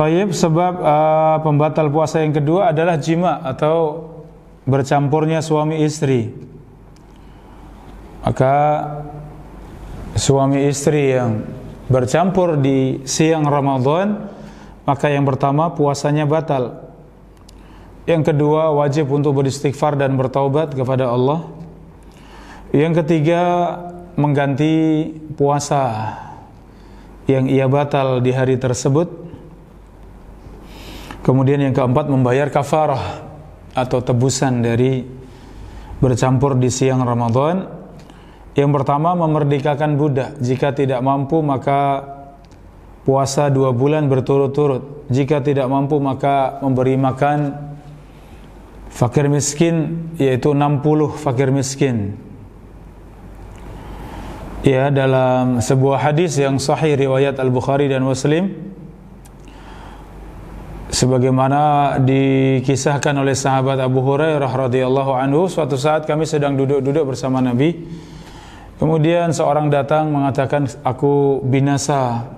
Taib sebab uh, pembatal puasa yang kedua adalah jima atau bercampurnya suami istri. Maka suami istri yang bercampur di siang Ramadan maka yang pertama puasanya batal. Yang kedua wajib untuk beristighfar dan bertaubat kepada Allah. Yang ketiga mengganti puasa yang ia batal di hari tersebut Kemudian yang keempat membayar kafarah atau tebusan dari bercampur di siang Ramadan. Yang pertama memerdekakan budak. Jika tidak mampu maka puasa dua bulan berturut-turut. Jika tidak mampu maka memberi makan fakir miskin yaitu 60 fakir miskin. Ya dalam sebuah hadis yang sahih riwayat Al-Bukhari dan Muslim sebagaimana dikisahkan oleh sahabat Abu Hurairah radhiyallahu anhu suatu saat kami sedang duduk-duduk bersama Nabi kemudian seorang datang mengatakan aku binasa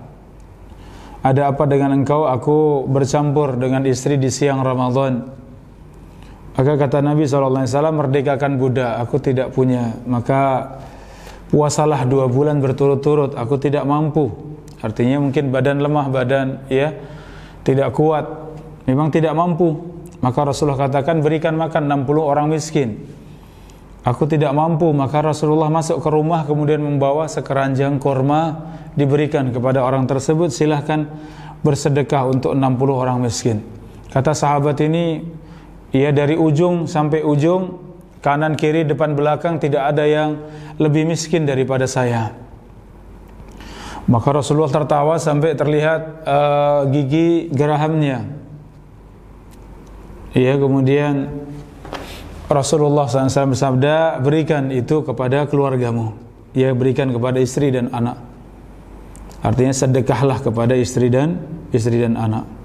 ada apa dengan engkau aku bercampur dengan istri di siang Ramadan maka kata Nabi SAW merdekakan budak aku tidak punya maka puasalah dua bulan berturut-turut aku tidak mampu artinya mungkin badan lemah badan ya tidak kuat memang tidak mampu maka Rasulullah katakan berikan makan 60 orang miskin aku tidak mampu maka Rasulullah masuk ke rumah kemudian membawa sekeranjang korma diberikan kepada orang tersebut silahkan bersedekah untuk 60 orang miskin kata sahabat ini ia dari ujung sampai ujung kanan kiri depan belakang tidak ada yang lebih miskin daripada saya maka Rasulullah tertawa sampai terlihat uh, gigi gerahamnya Ya, kemudian Rasulullah SAW bersabda, berikan itu kepada keluargamu. Ya, berikan kepada istri dan anak. Artinya sedekahlah kepada istri dan istri dan anak.